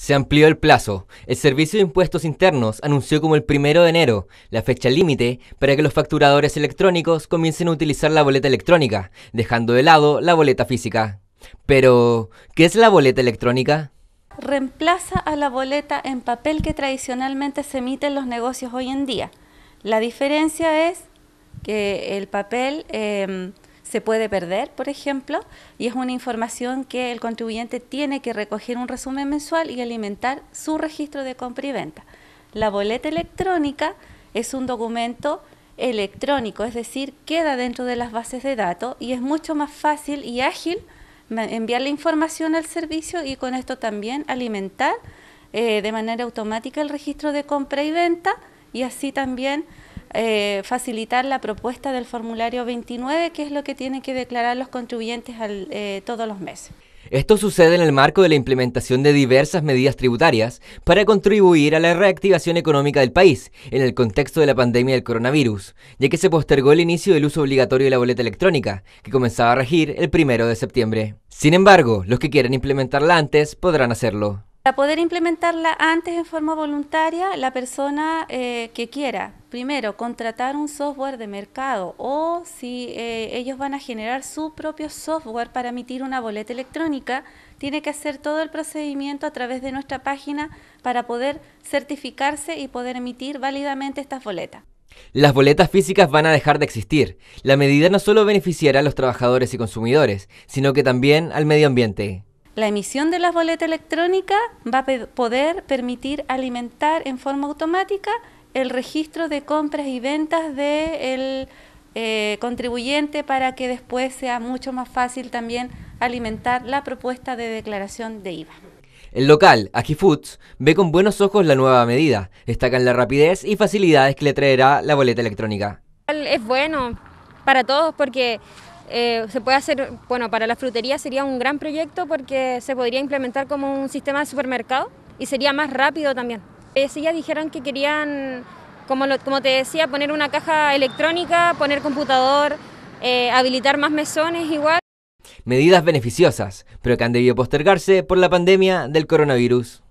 Se amplió el plazo. El Servicio de Impuestos Internos anunció como el primero de enero la fecha límite para que los facturadores electrónicos comiencen a utilizar la boleta electrónica, dejando de lado la boleta física. Pero, ¿qué es la boleta electrónica? Reemplaza a la boleta en papel que tradicionalmente se emite en los negocios hoy en día. La diferencia es que el papel... Em, se puede perder, por ejemplo, y es una información que el contribuyente tiene que recoger un resumen mensual y alimentar su registro de compra y venta. La boleta electrónica es un documento electrónico, es decir, queda dentro de las bases de datos y es mucho más fácil y ágil enviar la información al servicio y con esto también alimentar eh, de manera automática el registro de compra y venta y así también eh, facilitar la propuesta del formulario 29, que es lo que tienen que declarar los contribuyentes eh, todos los meses. Esto sucede en el marco de la implementación de diversas medidas tributarias para contribuir a la reactivación económica del país en el contexto de la pandemia del coronavirus, ya que se postergó el inicio del uso obligatorio de la boleta electrónica, que comenzaba a regir el primero de septiembre. Sin embargo, los que quieran implementarla antes podrán hacerlo. Para poder implementarla antes en forma voluntaria, la persona eh, que quiera, primero, contratar un software de mercado o si eh, ellos van a generar su propio software para emitir una boleta electrónica, tiene que hacer todo el procedimiento a través de nuestra página para poder certificarse y poder emitir válidamente estas boletas. Las boletas físicas van a dejar de existir. La medida no solo beneficiará a los trabajadores y consumidores, sino que también al medio ambiente. La emisión de las boletas electrónicas va a poder permitir alimentar en forma automática el registro de compras y ventas del eh, contribuyente para que después sea mucho más fácil también alimentar la propuesta de declaración de IVA. El local, foods ve con buenos ojos la nueva medida. Destacan la rapidez y facilidades que le traerá la boleta electrónica. Es bueno para todos porque eh, se puede hacer, bueno, para la frutería sería un gran proyecto porque se podría implementar como un sistema de supermercado y sería más rápido también. Eh, ya dijeron que querían, como, te decía, poner una caja electrónica, poner computador, eh, habilitar más mesones igual. Medidas beneficiosas, pero que han debido postergarse por la pandemia del coronavirus.